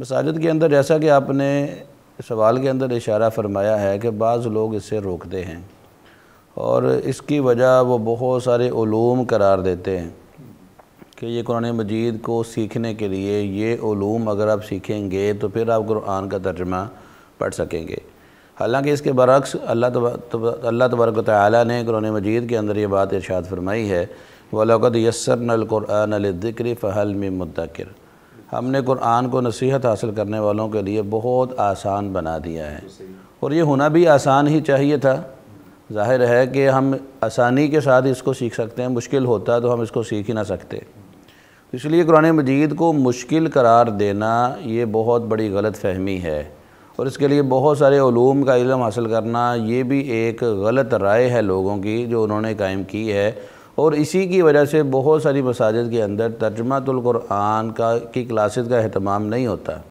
मसाजिद के अंदर जैसा कि आपने सवाल के अंदर इशारा फरमाया है कि बाज़ लोग इसे रोकते हैं और इसकी वजह वो बहुत सारे ूम करार देते हैं कि ये कुरान मजीद को सीखने के लिए ये ूम अगर आप सीखेंगे तो फिर आप कुरान का तर्जमा पढ़ सकेंगे हालांकि इसके बरक्स अल्लाह तब अल्लाह तबरक ताली ने कुरान मजीद के अंदर ये बात इर्शाद फरमाई है वलकद यसर नलकुरान फ़हल में मुदकर हमने कुरान को नसीहत हासिल करने वालों के लिए बहुत आसान बना दिया है और ये होना भी आसान ही चाहिए था जाहिर है कि हम आसानी के साथ इसको सीख सकते हैं मुश्किल होता तो हम इसको सीख ही ना सकते इसलिए कुरान मजीद को मुश्किल करार देना ये बहुत बड़ी गलत फहमी है और इसके लिए बहुत सारे ूम का इलम हासिल करना ये भी एक गलत राय है लोगों की जो उन्होंने कायम की है और इसी की वजह से बहुत सारी मसाजिद के अंदर तर्जमातुल्कुरान का की क्लासेस का अहतमाम नहीं होता